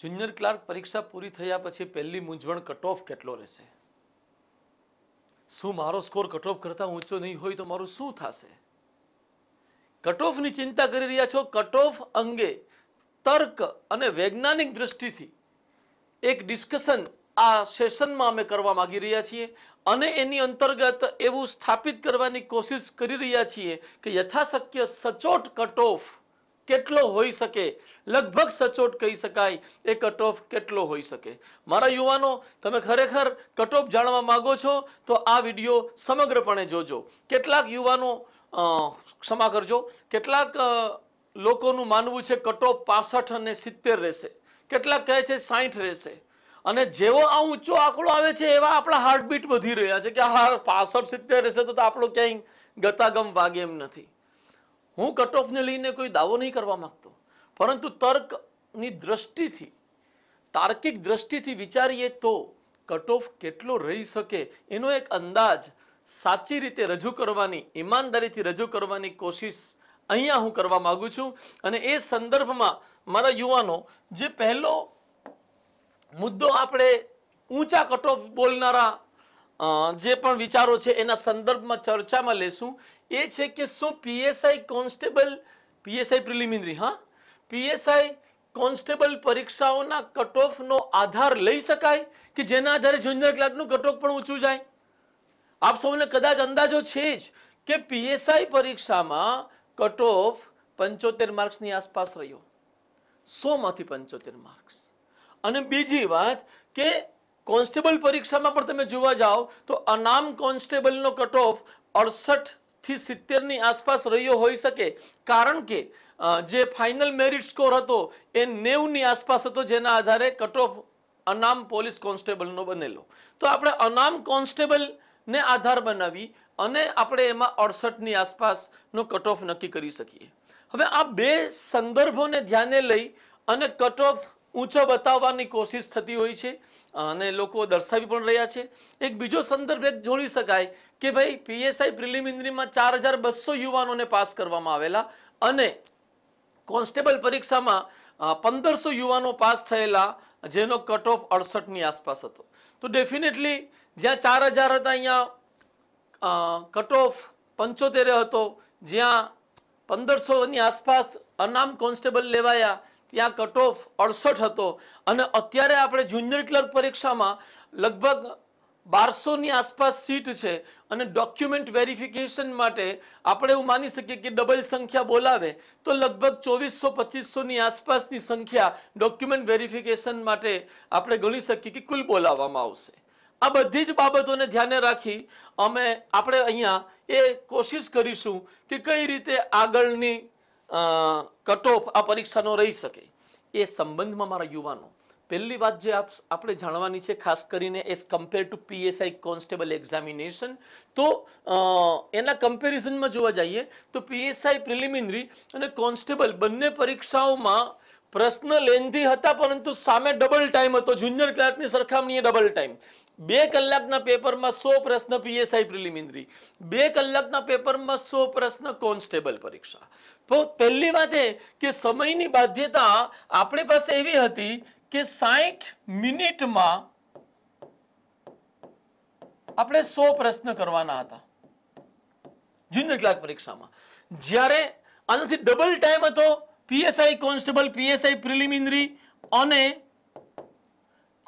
junior clerk પરીક્ષા પૂરી થયા પછી પહેલી મૂંઝવણ કટ ઓફ કેટલો રહેશે શું મારો સ્કોર કટ ઓફ કરતાં ઊંચો નહીં હોય તો મારું શું થશે કટ ઓફની ચિંતા કરી રહ્યા છો કટ ઓફ અંગે તર્ક અને વૈજ્ઞાનિક દ્રષ્ટિથી એક ડિસ્કશન આ સેશનમાં અમે કરવા માગી રહ્યા છીએ અને એની અંતર્ગત એવું સ્થાપિત કરવાની કોશિશ કરી રહ્યા છીએ કે યથાશક્ય સચોટ કટ ઓફ કેટલો હોઈ શકે લગભગ સચોટ કહી શકાય એ કટ કેટલો હોઈ શકે મારા યુવાનો તમે ખરેખર કટ જાણવા માગો છો તો આ વિડીયો સમગ્રપણે જોજો કેટલાક યુવાનો ક્ષમા કરજો કેટલાક લોકોનું માનવું છે કટ પાસઠ અને સિત્તેર રહેશે કેટલાક કહે છે સાઠ રહેશે અને જેવો આ ઊંચો આંકડો આવે છે એવા આપણા હાર્ટબીટ વધી રહ્યા છે કે હા પાસઠ સિત્તેર રહેશે તો આપણો ક્યાંય ગતાગમ વાગે એમ નથી હું કટ ઓફને લઈને કોઈ દાવો નહીં કરવા માગતો પરંતુ તર્કની દ્રષ્ટિથી તાર્કિક દ્રષ્ટિથી વિચારીએ તો કટ ઓફ કેટલો રહી શકે એનો એક અંદાજ સાચી રીતે રજૂ કરવાની ઈમાનદારીથી રજૂ કરવાની કોશિશ અહીંયા હું કરવા માગું છું અને એ સંદર્ભમાં મારા યુવાનો જે પહેલો મુદ્દો આપણે ઊંચા કટ ઓફ બોલનારા જે પણ વિચારો છે એના સંદર્ભમાં ચર્ચામાં લેશું એ છે કે શું પીએસઆઈ કોન્સ્ટેબલ પીએસઆઈ પ્રિલિમિનરી હા પીએસઆઈ કોન્સ્ટેબલ પરીક્ષાઓના કટ ઓફનો આધાર લઈ શકાય કે જેના આધારે જુનિયર ક્લાર્કનું કટ ઓફ પણ ઊંચું જાય આપ સૌને કદાચ અંદાજો છે જ કે પીએસઆઈ પરીક્ષામાં કટ ઓફ પંચોતેર માર્ક્સની આસપાસ રહ્યો સોમાંથી પંચોતેર માર્ક્સ અને બીજી વાત કે કોન્સ્ટેબલ પરીક્ષામાં પણ તમે જોવા જાઓ તો અનામ કોન્સ્ટેબલનો કટ ઓફ અડસઠ થી સિત્તેરની આસપાસ રહ્યો હોઈ શકે કારણ કે જે ફાઇનલ મેરિટ સ્કોર હતો એ નેવની આસપાસ હતો જેના આધારે કટ ઓફ અનામ પોલીસ કોન્સ્ટેબલનો બનેલો તો આપણે અનામ કોન્સ્ટેબલને આધાર બનાવી અને આપણે એમાં અડસઠની આસપાસનો કટ ઓફ નક્કી કરી શકીએ હવે આ બે સંદર્ભોને ધ્યાને લઈ અને કટ ઓફ ઊંચો બતાવવાની કોશિશ થતી હોય છે અને લોકો દર્શાવી પણ રહ્યા છે એક બીજો સંદર્ભ એક જોડી શકાય કે ભાઈ પીએસઆઈ પ્રિલિમિનરીમાં ચાર હજાર બસો યુવાનોને પાસ કરવામાં આવેલા અને કોન્સ્ટેબલ પરીક્ષામાં પંદરસો યુવાનો પાસ થયેલા જેનો કટ ઓફ અડસઠની આસપાસ હતો તો ડેફિનેટલી જ્યાં ચાર હજાર હતા અહીંયા કટ ઓફ પંચોતેર હતો જ્યાં પંદરસોની આસપાસ અનામ કોન્સ્ટેબલ લેવાયા ત્યાં કટ ઓફ અડસઠ હતો અને અત્યારે આપણે જુનિયર ક્લર્ક પરીક્ષામાં લગભગ બારસોની આસપાસ સીટ છે અને ડોક્યુમેન્ટ વેરિફિકેશન માટે આપણે એવું માની શકીએ કે ડબલ સંખ્યા બોલાવે તો લગભગ ચોવીસો પચીસોની આસપાસની સંખ્યા ડોક્યુમેન્ટ વેરિફિકેશન માટે આપણે ગણી શકીએ કે કુલ બોલાવવામાં આવશે આ બધી જ બાબતોને ધ્યાને રાખી અમે આપણે અહીંયા એ કોશિશ કરીશું કે કઈ રીતે આગળની કટ આ પરીક્ષાનો રહી શકે એ સંબંધમાં મારા યુવાનો પહેલી વાત જે આપણે જાણવાની છે ખાસ કરીને as compare to PSI constable examination તો એના કમ્પેરિઝનમાં જોવા જઈએ તો પીએસઆઈ પ્રિલિમિનરી અને કોન્સ્ટેબલ બંને પરીક્ષાઓમાં પ્રશ્ન લેન્ધી હતા પરંતુ સામે ડબલ ટાઈમ હતો જુનિયર ક્લાર્કની સરખામણીએ ડબલ ટાઈમ બે કલાકના પેપરમાં સો પ્રશ્ન પીએસઆઈ પ્રિલિમિનરી બે કલાકના પેપરમાં સો પ્રશ્ન કોન્સ્ટેબલ પરીક્ષા તો પહેલી વાત એ કે સમયની બાધ્યતા આપણી પાસે એવી હતી કે સાઠ મિનિટમાં આપણે સો પ્રશ્ન કરવાના હતા જુનિયર ક્લાર્ક પરીક્ષામાં જ્યારે આનાથી ડબલ ટાઈમ હતો પીએસઆઈ કોન્સ્ટેબલ પીએસઆઈ પ્રિલિમિનરી અને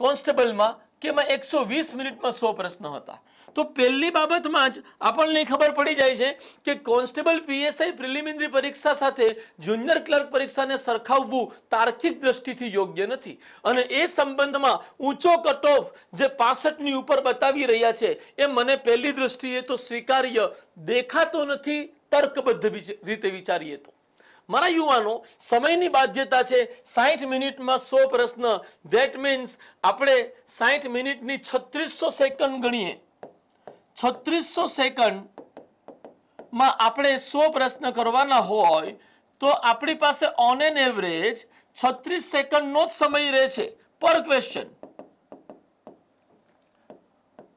કોન્સ્ટેબલમાં કે એમાં એકસો વીસ મિનિટમાં સો પ્રશ્ન હતા તો પહેલી બાબતમાં જ આપણને ખબર પડી જાય છે કે કોન્સ્ટેબલ પીએસઆઈ પ્રિલિમિનરી પરીક્ષા સાથે જુનિયર ક્લર્ક પરીક્ષાને સરખાવવું તાર્કિક દ્રષ્ટિથી યોગ્ય નથી અને એ સંબંધમાં ઊંચો કટ ઓફ જે પાસઠની ઉપર બતાવી રહ્યા છે એ મને પહેલી દ્રષ્ટિએ તો સ્વીકાર્ય દેખાતો નથી તર્કબદ્ધ રીતે વિચારીએ તો મારા યુવાનો સમયની બાધ્યતા છે સાહીઠ મિનિટમાં સો પ્રશ્ન ધેટ મીન્સ આપણે સાહીઠ મિનિટની છત્રીસો સેકન્ડ ગણીએ છત્રીસો સેકન્ડમાં આપણે સો પ્રશ્ન કરવાના હોય તો આપણી પાસે ઓન એન એવરેજ છત્રીસ સેકન્ડનો જ સમય રહે છે પર ક્વેશ્ચન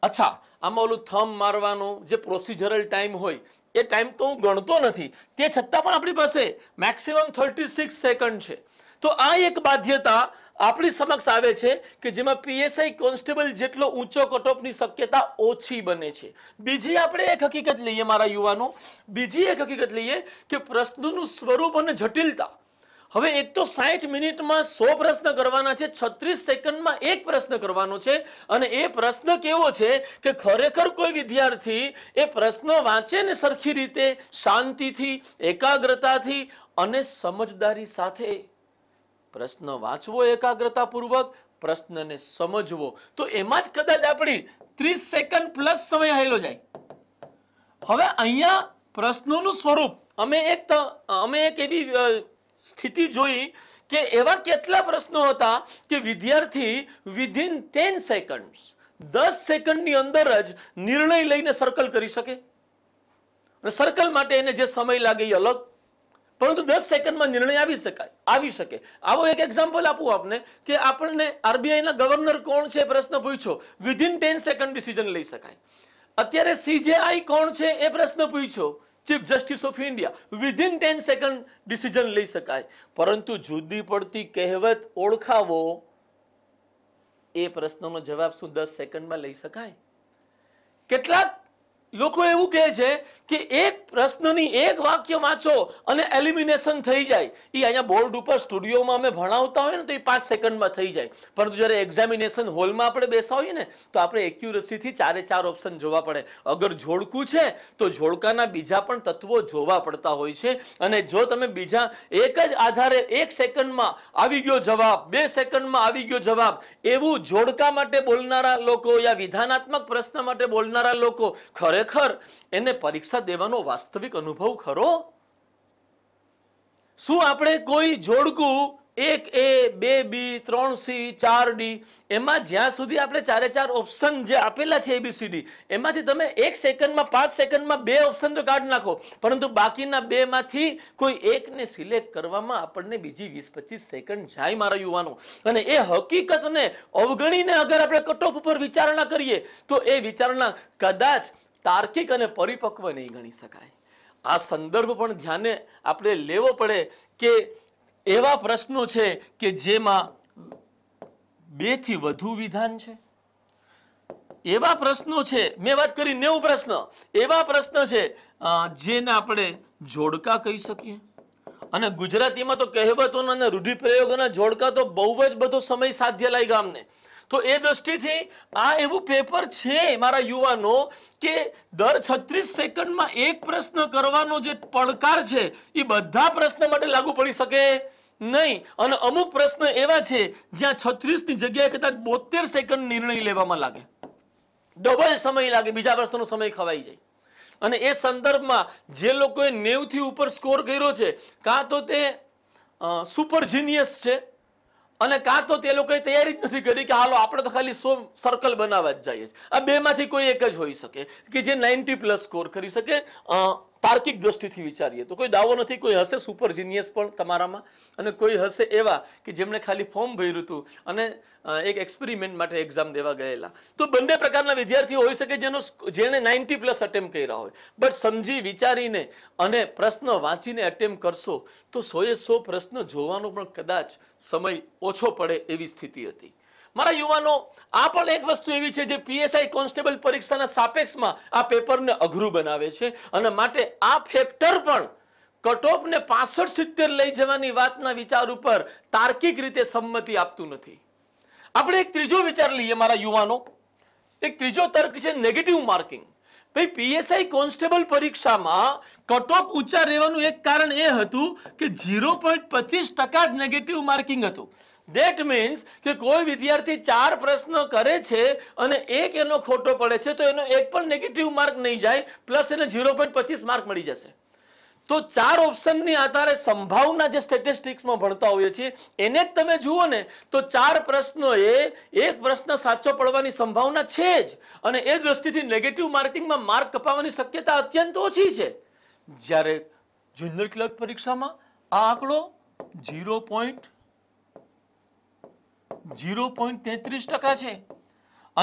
અચ્છા આમાં ઓલું થમ મારવાનું જે પ્રોસિજરલ ટાઈમ હોય એ ટાઈમ તો હું ગણતો નથી તે છતાં પણ આપણી પાસે મેક્સિમમ થર્ટી સિક્સ સેકન્ડ છે તો આ એક બાધ્યતા આપણી સમક્ષ આવે છે કે જેમાં પીએસઆઈ કોન્સ્ટેબલ જેટલો ઊંચો કટઓફની શક્યતા ઓછી બને છે બીજી આપણે એક હકીકત લઈએ મારા યુવાનો બીજી એક હકીકત લઈએ કે પ્રશ્નનું સ્વરૂપ અને જટિલતા હવે એક તો સાઠ મિનિટમાં સો પ્રશ્ન કરવાના છે છત્રીસ સેકન્ડમાં એક પ્રશ્ન કરવાનો છે અને એ પ્રશ્ન કેવો છે કે ખરેખર કોઈ વિદ્યાર્થી એ પ્રશ્ન વાંચે ને સરખી રીતે શાંતિથી એકાગ્રતાથી અને સમજદારી સાથે પ્રશ્ન વાંચવો એકાગ્રતાપૂર્વક પ્રશ્નને સમજવો તો એમાં જ કદાચ આપણી ત્રીસ સેકન્ડ પ્લસ સમય હાયલો જાય હવે અહીંયા પ્રશ્નોનું સ્વરૂપ અમે એક અમે એક એવી સ્થિતિ જોઈ કે એવા કેટલા પ્રશ્નો હતા કે વિદ્યાર્થી વિધિન ટેન સેકન્ડ દસ સેકન્ડની અંદર જ નિર્ણય લઈને સર્કલ કરી શકે સર્કલ માટે એને જે સમય લાગે એ અલગ પરંતુ દસ સેકન્ડમાં નિર્ણય આવી શકાય આવી શકે આવો એક એક્ઝામ્પલ આપું આપને કે આપણને આરબીઆઈના ગવર્નર કોણ છે પ્રશ્ન પૂછ્યો વિધિન ટેન સેકન્ડ ડિસિઝન લઈ શકાય અત્યારે સીજેઆઈ કોણ છે એ પ્રશ્ન પૂછ્યો chief justice of India within ten second decision લઈ શકાય પરંતુ જુદી પડતી કહેવત ઓળખાવો એ પ્રશ્નનો જવાબ શું દસ સેકન્ડમાં લઈ શકાય કેટલાક લોકો એવું કહે છે કે એક પ્રશ્નની એક વાક્ય વાંચો અને એલિમિનેશન થઈ જાય એ અહીંયા બોર્ડ ઉપર સ્ટુડિયોમાં અમે ભણાવતા હોય ને તો એ પાંચ સેકન્ડમાં થઈ જાય પરંતુ જ્યારે એક્ઝામિનેશન હોલમાં આપણે બેસા હોઈએ ને તો આપણે એક્યુરસીથી ચારે ચાર ઓપ્શન જોવા પડે અગર જોડકું છે તો જોડકાના બીજા પણ તત્વો જોવા પડતા હોય છે અને જો તમે બીજા એક જ આધારે એક સેકન્ડમાં આવી ગયો જવાબ બે સેકન્ડમાં આવી ગયો જવાબ એવું જોડકા માટે બોલનારા લોકો યા વિધાનાત્મક પ્રશ્ન માટે બોલનારા લોકો ખરેખર એને પરીક્ષા દેવાનો વાસ્તવિક અનુભવ ખરો શું આપણે કોઈ જોડકું એક એ બે બી ત્રણ સી ચાર ડી એમાં જ્યાં સુધી આપણે ચારે ચાર ઓપ્શન જે આપેલા છે એબીસીડી એમાંથી તમે એક સેકન્ડમાં પાંચ સેકન્ડમાં બે ઓપ્શન તો કાઢ નાખો પરંતુ બાકીના બેમાંથી કોઈ એકને સિલેક્ટ કરવામાં આપણને બીજી વીસ પચીસ સેકન્ડ જાય મારા યુવાનો અને એ હકીકતને અવગણીને અગર આપણે કટઓફ ઉપર વિચારણા કરીએ તો એ વિચારણા કદાચ તાર્કિક અને પરિપક્વ નહીં ગણી શકાય આ સંદર્ભ પણ ધ્યાને આપણે લેવો પડે કે એવા પ્રશ્નો છે કે જેમાં બેથી વધુ વિધાન છે એવા પ્રશ્નો છે મેં વાત કરી નેવું પ્રશ્ન એવા પ્રશ્ન છે જેને આપણે જોડકા કહી શકીએ અને ગુજરાતીમાં તો કહેવતોના અને રૂઢિપ્રયોગોના જોડકા તો બહુ જ બધો સમય સાધ્ય લાગ્યા અમને તો એ દ્રષ્ટિથી આ એવું પેપર છે મારા યુવાનો કે દર છત્રીસ સેકન્ડમાં એક પ્રશ્ન કરવાનો જે પડકાર છે એ બધા પ્રશ્ન માટે લાગુ પડી શકે નહીં અને અમુક પ્રશ્ન એવા છે જ્યાં છત્રીસની જગ્યાએ કદાચ બોતેર સેકન્ડ નિર્ણય લેવામાં લાગે ડબલ સમય લાગે બીજા પ્રશ્નનો સમય ખવાઈ જાય અને એ સંદર્ભમાં જે લોકોએ નેવથી ઉપર સ્કોર કર્યો છે કાં તો તે સુપર જીનિયસ છે અને કાં તો તે લોકોએ તૈયારી જ નથી કરી કે હાલો આપણે તો ખાલી સો સર્કલ બનાવવા જ જઈએ આ બેમાંથી કોઈ એક જ હોઈ શકે કે જે નાઇન્ટી પ્લસ સ્કોર કરી શકે તાર્કિક દ્રષ્ટિથી વિચારીએ તો કોઈ દાવો નથી કોઈ હશે સુપર જીનિયસ પણ તમારામાં અને કોઈ હશે એવા કે જેમણે ખાલી ફોર્મ ભર્યું હતું અને એક એક્સપેરિમેન્ટ માટે એક્ઝામ દેવા ગયેલા તો બંને પ્રકારના વિદ્યાર્થીઓ હોઈ શકે જેનો જેણે નાઇન્ટી પ્લસ અટેમ્પ કર્યા હોય બટ સમજી વિચારીને અને પ્રશ્ન વાંચીને અટેમ્પ કરશો તો સોએ સો પ્રશ્ન જોવાનો પણ કદાચ સમય ઓછો પડે એવી સ્થિતિ હતી મારા યુવાનો આ પણ એક વસ્તુ એવી છે જે પીએસઆઈ કોન્સ્ટેબલ પરીક્ષાના સાપેક્ષમાં આ પેપરને અઘરું બનાવે છે અને માટે આ ફેક્ટર પણ કટઓફને પાસઠ સિત્તેર લઈ જવાની વાતના વિચાર ઉપર તાર્કિક રીતે સંમતિ આપતું નથી આપણે એક ત્રીજો વિચાર લઈએ મારા યુવાનો એક ત્રીજો તર્ક છે નેગેટિવ માર્કિંગ ભાઈ પીએસઆઈ કોન્સ્ટેબલ પરીક્ષામાં કટ ઓફ ઊંચા રહેવાનું એક કારણ એ હતું કે ઝીરો પોઈન્ટ પચીસ ટકા જ નેગેટિવ માર્કિંગ હતું દેટ મીન્સ કે કોઈ વિદ્યાર્થી ચાર પ્રશ્ન કરે છે અને એક એનો ખોટો પડે છે તો એનો એક પણ નેગેટિવ માર્ક નહીં જાય પ્લસ એને ઝીરો પોઈન્ટ પચીસ માર્ક મળી જશે તો ચાર ઓપ્શનની આધારે સંભાવના જે સ્ટેટિસ્ટિક્સમાં ભણતા હોઈએ છીએ એને જ તમે જુઓ ને તો ચાર પ્રશ્નો એ એક પ્રશ્ન સાચો પડવાની સંભાવના છે જ અને એ દ્રષ્ટિથી નેગેટિવ માર્કિંગમાં માર્ક કપાવવાની શક્યતા અત્યંત ઓછી છે જ્યારે જુનિયર ક્લર્ક પરીક્ષામાં આ આંકડો ઝીરો પોઈન્ટ ઝીરો પોઈન્ટ તેત્રીસ ટકા છે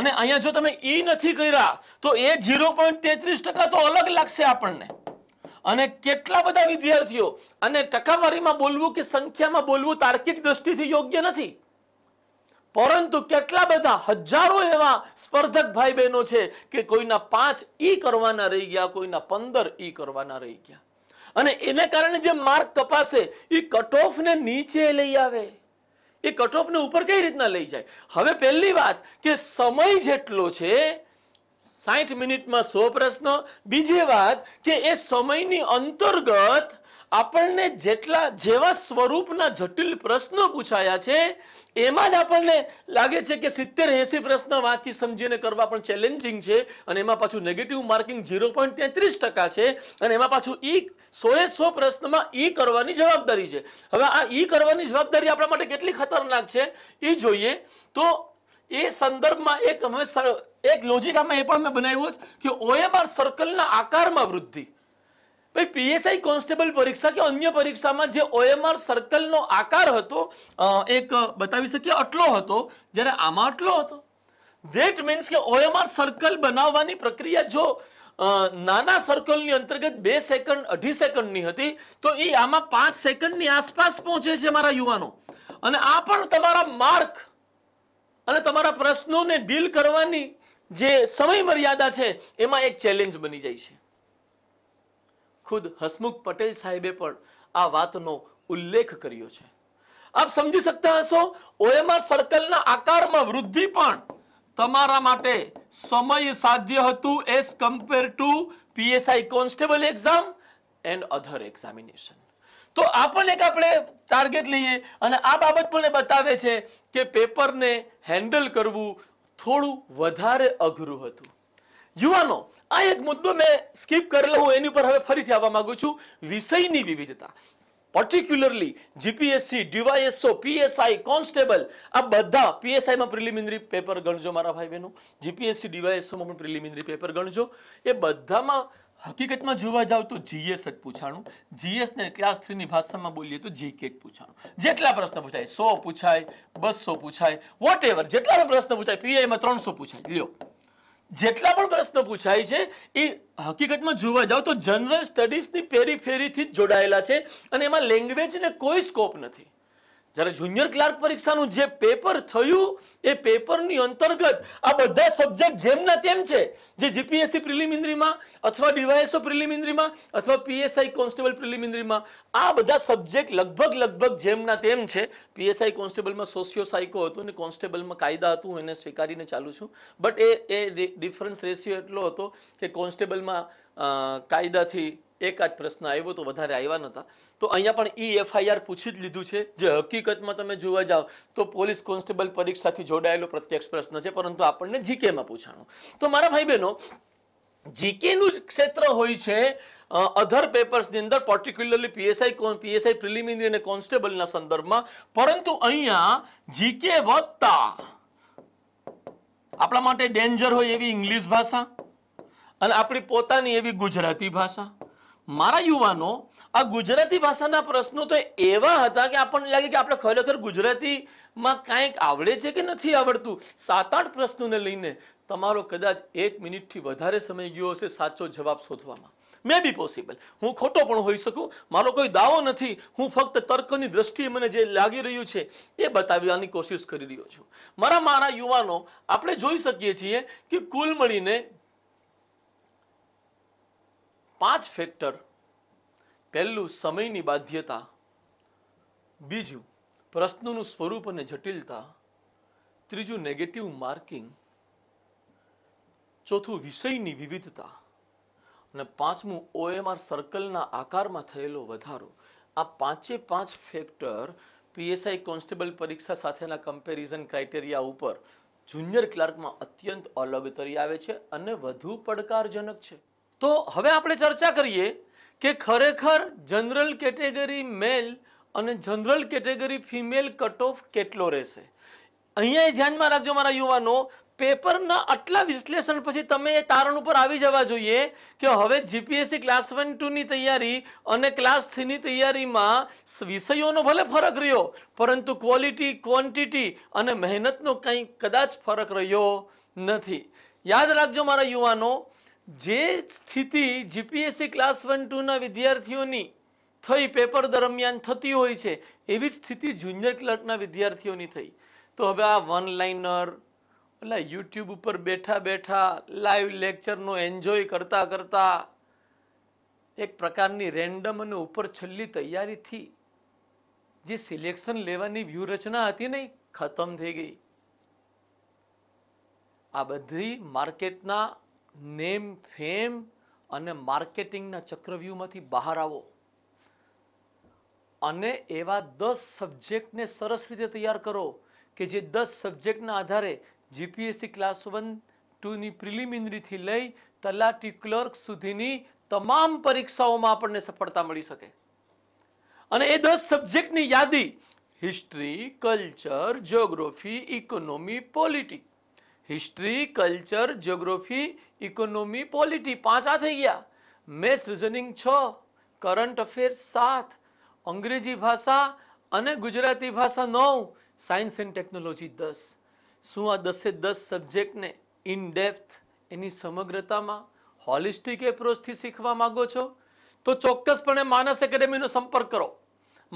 અને અહીંયા જો તમે ઈ e નથી કર્યા તો એ ઝીરો પોઈન્ટ તેત્રીસ ટકા તો અલગ લાગશે આપણને અને કેટલા બધા વિદ્યાર્થીઓ અને ટકાવારીમાં બોલવું કે સંખ્યામાં બોલવું તાર્કિક દ્રષ્ટિથી યોગ્ય નથી પરંતુ કેટલા બધા હજારો એવા સ્પર્ધક ભાઈ બહેનો છે કે કોઈના પાંચ ઈ કરવાના રહી ગયા કોઈના પંદર ઈ કરવાના રહી ગયા અને એને કારણે જે માર્ક કપાશે એ કટ નીચે લઈ આવે એ કટ ઉપર કઈ રીતના લઈ જાય હવે પહેલી વાત કે સમય જેટલો છે સાઠ મિનિટમાં સો પ્રશ્નો બીજી વાત કે એ સમયની અંતર્ગત આપણને જેટલા જેવા સ્વરૂપના જટિલ પ્રશ્નો પૂછાયા છે એમાં જ આપણને લાગે છે કે સિત્તેર એંસી પ્રશ્ન વાંચી સમજીને કરવા પણ ચેલેન્જિંગ છે અને એમાં પાછું નેગેટિવ માર્કિંગ ઝીરો પોઈન્ટ તેત્રીસ ટકા છે અને એમાં પાછું ઈ સોએ સો પ્રશ્નમાં ઈ કરવાની જવાબદારી છે હવે આ ઈ કરવાની જવાબદારી આપણા માટે કેટલી ખતરનાક છે એ જોઈએ તો એ સંદર્ભમાં એક અમે એક લોજિક આમાં એ પણ મેં બનાવ્યું છે કે ઓએમઆર સર્કલના આકારમાં વૃદ્ધિ ભાઈ પીએસઆઈ કોન્સ્ટેબલ પરીક્ષા કે અન્ય પરીક્ષામાં જે ઓએમઆર સર્કલનો આકાર હતો એક બતાવી શકીએ આટલો હતો જ્યારે આમાં આટલો હતો ધેટ મીન્સ કે ઓએમઆર સર્કલ બનાવવાની પ્રક્રિયા જો નાના સર્કલની અંતર્ગત બે સેકન્ડ અઢી સેકન્ડની હતી તો એ આમાં પાંચ સેકન્ડની આસપાસ પહોંચે છે મારા યુવાનો અને આ પણ તમારા માર્ક અને તમારા પ્રશ્નોને ડીલ કરવાની જે સમય મર્યાદા છે એમાં એક ચેલેન્જ બની જાય છે ખુદ હસમુખ પટેલ સાહેબે પણ આ વાતનો ઉલ્લેખ કર્યો છે આપ સમજી શકતા હશો ઓએમઆર સર્કલના આકારમાં વૃદ્ધિ પણ તમારા માટે સમય સાધ્ય હતું as compare to PSI constable exam and other examination તો આ પણ એક આપણે ટાર્ગેટ લઈએ અને આ બાબત પણ બતાવે છે કે પેપરને હેન્ડલ કરવું થોડું વધારે અઘરું હતું યુવાનો આ એક મુદ્દો મેં સ્કીપ કરેલો હું એની ઉપર હવે ફરીથી આવવા માંગુ છું વિષયની વિવિધતા particularly GPSC DYSO PSI constable આ બધા પીએસઆઈમાં પ્રિલિમિનરી પેપર ગણજો મારા ભાઈ બહેનો જીપીએસસી ડીવાયએસઓમાં પણ પ્રિલિમિનરી પેપર ગણજો એ બધામાં હકીકતમાં જોવા જાવ તો જીએસ જ પૂછાણું જીએસ ને ક્લાસ થ્રીની ભાષામાં બોલીએ તો જીકે જ પૂછાણું જેટલા પ્રશ્ન પૂછાય સો પૂછાય બસો પૂછાય વોટ એવર જેટલા પણ પ્રશ્ન પૂછાય પીઆઈમાં ત્રણસો પૂછાય લ્યો જેટલા પણ પ્રશ્ન પૂછાય છે એ હકીકતમાં જોવા જાવ તો જનરલ સ્ટડીઝની પેરી ફેરીથી જ જોડાયેલા છે અને એમાં લેંગ્વેજને કોઈ સ્કોપ નથી જ્યારે જુનિયર ક્લાર્ક પરીક્ષાનું જે પેપર થયું એ પેપરની અંતર્ગત આ બધા સબ્જેક્ટ જેમના તેમ છે જે જીપીએસસી પ્રિલિમિનરીમાં અથવા ડીવાયએસઓ પ્રિલિમિનરીમાં અથવા પીએસઆઈ કોન્સ્ટેબલ પ્રિલિમિનરીમાં આ બધા સબ્જેક્ટ લગભગ લગભગ જેમના તેમ છે પીએસઆઈ કોન્સ્ટેબલમાં સોશિયો સાયકો હતું અને કોન્સ્ટેબલમાં કાયદા હતું એને સ્વીકારીને ચાલું છું બટ એ એ ડિફરન્સ રેશિયો એટલો હતો કે કોન્સ્ટેબલમાં કાયદાથી એક જ પ્રશ્ન આવ્યો તો વધારે આવ્યા નહોતા તો અહીંયા પણ ઈ એફઆઈઆર પૂછી જ લીધું છે જે હકીકતમાં તમે જોવા જાઓ તો પોલીસ કોન્સ્ટેબલ પરીક્ષાથી જોડાયેલો પ્રત્યક્ષ પ્રશ્ન છે પરંતુ આપણને જીકેમાં પૂછાણો તો મારા ભાઈ બહેનો જીકેનું જ ક્ષેત્ર હોય છે અધર પેપર્સની અંદર પર્ટિક્યુલરલી પીએસઆઈ પીએસઆઈ પ્રિલિમિનરી અને કોન્સ્ટેબલના સંદર્ભમાં પરંતુ અહીંયા જીકે વધતા આપણા માટે ડેન્જર હોય એવી ઇંગ્લિશ ભાષા અને આપણી પોતાની એવી ગુજરાતી ભાષા મારા યુવાનો આ ગુજરાતી ભાષાના પ્રશ્નો તો એવા હતા કે આપણને લાગે કે આપણે ખરેખર ગુજરાતીમાં કાંઈક આવડે છે કે નથી આવડતું સાત આઠ પ્રશ્નોને લઈને તમારો કદાચ એક મિનિટથી વધારે સમય ગયો હશે સાચો જવાબ શોધવામાં મે બી પોસિબલ હું ખોટો પણ હોઈ શકું મારો કોઈ દાવો નથી હું ફક્ત તર્કની દ્રષ્ટિએ મને જે લાગી રહ્યું છે એ બતાવવાની કોશિશ કરી રહ્યો છું મારા મારા યુવાનો આપણે જોઈ શકીએ છીએ કે કુલ મળીને પાંચ ફેક્ટર પહેલું સમયની બાધ્યતા બીજું પ્રશ્નોનું સ્વરૂપ અને જટિલતા ત્રીજું નેગેટિવ માર્કિંગ ચોથું વિષયની વિવિધતા અને પાંચમું ઓએમઆર સર્કલના આકારમાં થયેલો વધારો આ પાંચે પાંચ ફેક્ટર પીએસઆઈ કોન્સ્ટેબલ પરીક્ષા સાથેના કમ્પેરિઝન ક્રાઇટેરિયા ઉપર જુનિયર ક્લાર્કમાં અત્યંત અલગ તરી આવે છે અને વધુ પડકારજનક છે તો હવે આપણે ચર્ચા કરીએ કે ખરેખર જનરલ કેટેગરી મેલ અને general category female cut off કેટલો રહેશે અહીંયા ધ્યાનમાં રાખજો મારા યુવાનો પેપરના આટલા વિશ્લેષણ પછી તમે એ તારણ ઉપર આવી જવા જોઈએ કે હવે જીપીએસસી ક્લાસ વન ટુની તૈયારી અને ક્લાસ થ્રીની તૈયારીમાં વિષયોનો ભલે ફરક રહ્યો પરંતુ ક્વોલિટી ક્વોન્ટિટી અને મહેનતનો કંઈ કદાચ ફરક રહ્યો નથી યાદ રાખજો મારા યુવાનો જે સ્થિતિ જીપીએસસી ક્લાસ વન ટુના વિદ્યાર્થીઓની થઈ પેપર દરમિયાન થતી હોય છે એવી જ સ્થિતિ જુનિયર ક્લર્કના વિદ્યાર્થીઓની થઈ તો હવે આ વન લાઇનર એટલે યુટ્યુબ ઉપર બેઠા બેઠા લાઈવ લેક્ચરનો એન્જોય કરતાં કરતાં એક પ્રકારની રેન્ડમ અને ઉપર છેલ્લી તૈયારીથી જે સિલેક્શન લેવાની વ્યૂહરચના હતી નહીં ખતમ થઈ ગઈ આ બધી માર્કેટના નેમ ફેમ અને માર્કેટિંગના ચક્રવ્યૂહમાંથી બહાર આવો અને એવા દસ સબ્જેક્ટને સરસ રીતે તૈયાર કરો કે જે દસ સબ્જેક્ટના આધારે જીપીએસસી ક્લાસ વન ટુની પ્રિલિમિનરીથી લઈ તલાટી ક્લર્ક સુધીની તમામ પરીક્ષાઓમાં આપણને સફળતા મળી શકે અને એ દસ સબ્જેક્ટની યાદી history culture geography economy politics history culture geography economy polity પાંચ થઈ ગયા મેથ્સ રિઝનિંગ છ કરંટ અફેર સાત અંગ્રેજી ભાષા અને ગુજરાતી ભાષા નવ સાયન્સ એન્ડ ટેકનોલોજી દસ શું આ દસે દસ સબ્જેક્ટને ઇન ડેપ્થ એની સમગ્રતામાં હોલિસ્ટિક એપ્રોચથી શીખવા માગો છો તો ચોક્કસપણે માનસ એકેડેમીનો સંપર્ક કરો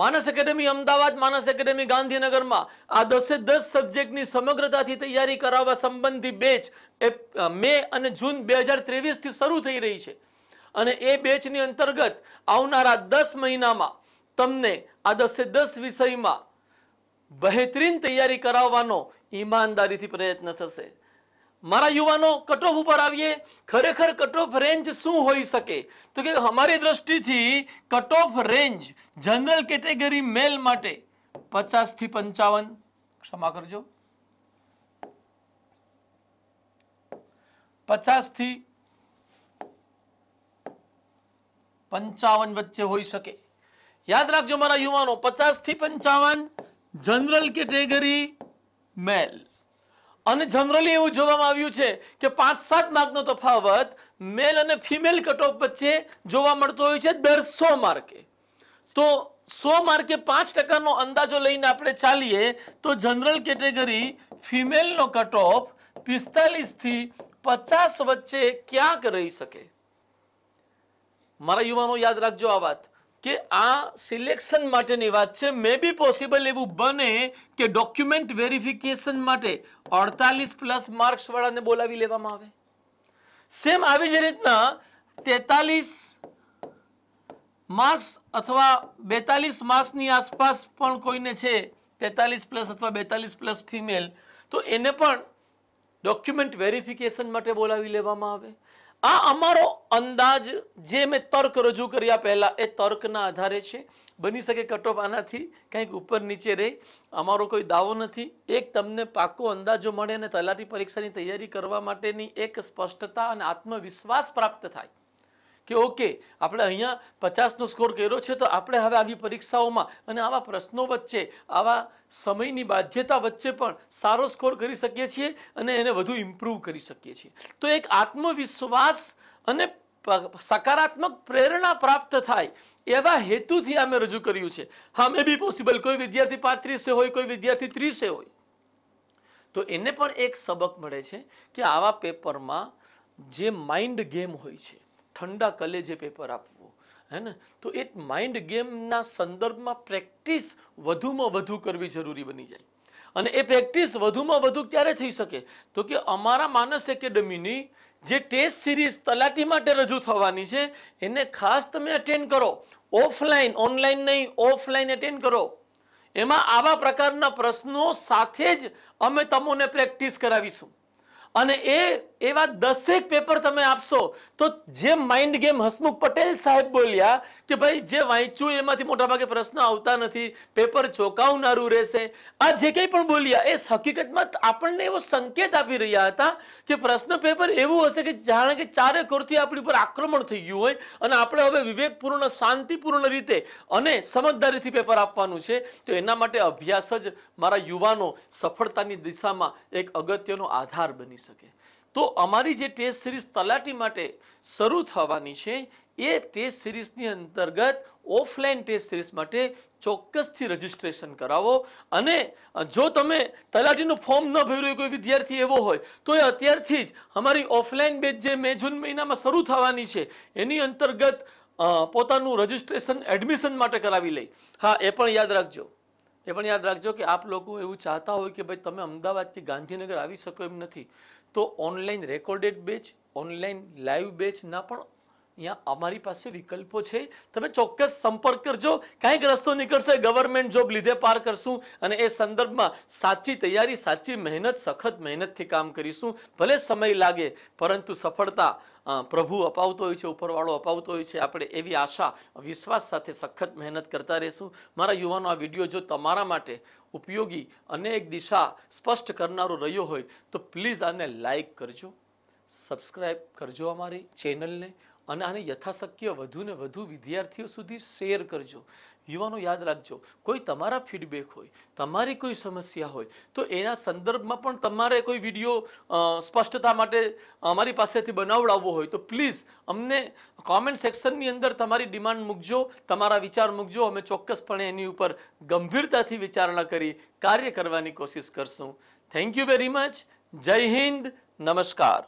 માનસ એકેડેમી અમદાવાદ માનસ એકેડેમી ગાંધીનગરમાં આ દસે દસ સબ્જેક્ટની સમગ્રતાથી તૈયારી કરાવવા સંબંધી બેચ એ મે અને જૂન બે હજાર ત્રેવીસથી શરૂ થઈ રહી છે અને એ બેચની અંતર્ગત આવનારા દસ મહિનામાં તમને આ દસે દસ વિષયમાં બહેતરીન તૈયારી કરાવવાનો ઈમાનદારીથી પ્રયત્ન થશે મારા યુવાનો કટ ઓફ ઉપર આવીએ ખરેખર કટ ઓફ રેન્જ શું હોઈ શકે તો કે અમારી દ્રષ્ટિથી cut off range general category male માટે પચાસથી પંચાવન ક્ષમા કરજો પચાસથી પંચાવન વચ્ચે હોઈ શકે યાદ રાખજો મારા યુવાનો પચાસથી પંચાવન જનરલ કેટેગરી મેલ અને જનરલી એવું જોવામાં આવ્યું છે કે પાંચ સાત માર્કનો તફાવત મેલ અને ફિમેલ કટઓફ વચ્ચે જોવા મળતો હોય છે દર સો માર્કે તો સો માર્કે પાંચ ટકાનો અંદાજો લઈને આપણે ચાલીએ તો જનરલ કેટેગરી ફિમેલનો કટઓફ પિસ્તાલીસથી પચાસ વચ્ચે ક્યાંક રહી શકે મારા યુવાનો યાદ રાખજો આ વાત કે આ સિલેક્શન માટેની વાત છે મે બી પોસિબલ એવું બને કે ડોક્યુમેન્ટ વેરિફિકેશન માટે અડતાલીસ પ્લસ માર્ક્સવાળાને બોલાવી લેવામાં આવે સેમ આવી જ રીતના તેતાલીસ માર્ક્સ અથવા બેતાલીસ માર્ક્સની આસપાસ પણ કોઈને છે તેતાલીસ પ્લસ અથવા બેતાલીસ પ્લસ ફિમેલ તો એને પણ ડોક્યુમેન્ટ વેરિફિકેશન માટે બોલાવી લેવામાં આવે આ અમારો અંદાજ જે મેં તર્ક રજૂ કર્યા પહેલાં એ તર્કના આધારે છે બની શકે કટ ઓફ આનાથી કંઈક ઉપર નીચે રહે અમારો કોઈ દાવો નથી એક તમને પાકો અંદાજો મળે અને તલાટી પરીક્ષાની તૈયારી કરવા માટેની એક સ્પષ્ટતા અને આત્મવિશ્વાસ પ્રાપ્ત થાય કે ઓકે આપણે અહીંયા પચાસનો સ્કોર કર્યો છે તો આપણે હવે આવી પરીક્ષાઓમાં અને આવા પ્રશ્નો વચ્ચે આવા સમયની બાધ્યતા વચ્ચે પણ સારો સ્કોર કરી શકીએ છીએ અને એને વધુ ઇમ્પ્રૂવ કરી શકીએ છીએ તો એક આત્મવિશ્વાસ અને સકારાત્મક પ્રેરણા પ્રાપ્ત થાય એવા હેતુથી અમે રજૂ કર્યું છે હા મે બી પોસિબલ કોઈ વિદ્યાર્થી પાંત્રીસે હોય કોઈ વિદ્યાર્થી ત્રીસે હોય તો એને પણ એક સબક મળે છે કે આવા પેપરમાં જે માઇન્ડ ગેમ હોય છે ઠંડા કલેજે પેપર આપવું હે ને તો એ માઇન્ડ ગેમના સંદર્ભમાં પ્રેક્ટિસ વધુમાં વધુ કરવી જરૂરી બની જાય અને એ પ્રેક્ટિસ વધુમાં વધુ ક્યારે થઈ શકે તો કે અમારા માનસ એકેડમીની જે ટેસ્ટ સિરીઝ તલાટી માટે રજૂ થવાની છે એને ખાસ તમે અટેન્ડ કરો ઓફલાઈન ઓનલાઈન નહીં ઓફલાઈન અટેન્ડ કરો એમાં આવા પ્રકારના પ્રશ્નો સાથે જ અમે તમને પ્રેક્ટિસ કરાવીશું અને એ એવા દસેક પેપર તમે આપશો તો જે માઇન્ડ ગેમ હસમુખ પટેલ સાહેબ બોલ્યા કે ભાઈ જે વાંચ્યું એમાંથી મોટાભાગે પ્રશ્ન આવતા નથી પેપર ચોંકાવનારું રહેશે આ જે કંઈ પણ બોલ્યા એ હકીકતમાં આપણને એવો સંકેત આપી રહ્યા હતા કે પ્રશ્ન પેપર એવું હશે કે જાણે કે ચારે કોરથી આપણી ઉપર આક્રમણ થઈ ગયું હોય અને આપણે હવે વિવેકપૂર્ણ શાંતિપૂર્ણ રીતે અને સમજદારીથી પેપર આપવાનું છે તો એના માટે અભ્યાસ જ મારા યુવાનો સફળતાની દિશામાં એક અગત્યનો આધાર બની શકે તો અમારી જે ટેસ્ટ સિરીઝ તલાટી માટે શરૂ થવાની છે એ ટેસ્ટ સિરીઝની અંતર્ગત ઓફલાઈન ટેસ્ટ સિરીઝ માટે ચોક્કસથી રજિસ્ટ્રેશન કરાવો અને જો તમે તલાટીનું ફોર્મ ન ભર્યું હોય કોઈ વિદ્યાર્થી એવો હોય તો એ અત્યારથી જ અમારી ઓફલાઈન બેચ જે મે જૂન મહિનામાં શરૂ થવાની છે એની અંતર્ગત પોતાનું રજિસ્ટ્રેશન એડમિશન માટે કરાવી લઈ હા એ પણ યાદ રાખજો એ પણ યાદ રાખજો કે આપ લોકો એવું ચાહતા હોય કે ભાઈ તમે અમદાવાદ કે ગાંધીનગર આવી શકો એમ નથી તો online recorded batch online live બેચના પણ અહીંયા અમારી પાસે વિકલ્પો છે તમે ચોક્કસ સંપર્ક કરજો કાંઈક રસ્તો નીકળશે ગવર્મેન્ટ જોબ લીધે પાર કરશું અને એ સંદર્ભમાં સાચી તૈયારી સાચી મહેનત સખત મહેનતથી કામ કરીશું ભલે સમય લાગે પરંતુ સફળતા પ્રભુ અપાવતો હોય છે ઉપરવાળો અપાવતો હોય છે આપણે એવી આશા વિશ્વાસ સાથે સખત મહેનત કરતા રહીશું મારા યુવાનો આ વિડીયો જો તમારા માટે ઉપયોગી અને એક દિશા સ્પષ્ટ કરનારો રહ્યો હોય તો પ્લીઝ આને લાઈક કરજો સબસ્ક્રાઈબ કરજો અમારી ચેનલને અને આને યથાશક્ય વધુને વધુ વિદ્યાર્થીઓ સુધી શેર કરજો યુવાનો યાદ રાખજો કોઈ તમારા ફીડબેક હોય તમારી કોઈ સમસ્યા હોય તો એના સંદર્ભમાં પણ તમારે કોઈ વિડીયો સ્પષ્ટતા માટે અમારી પાસેથી બનાવડાવવો હોય તો પ્લીઝ અમને કોમેન્ટ સેક્શનની અંદર તમારી ડિમાન્ડ મૂકજો તમારા વિચાર મૂકજો અમે ચોક્કસપણે એની ઉપર ગંભીરતાથી વિચારણા કરી કાર્ય કરવાની કોશિશ કરશું થેન્ક યુ વેરી મચ જય હિન્દ નમસ્કાર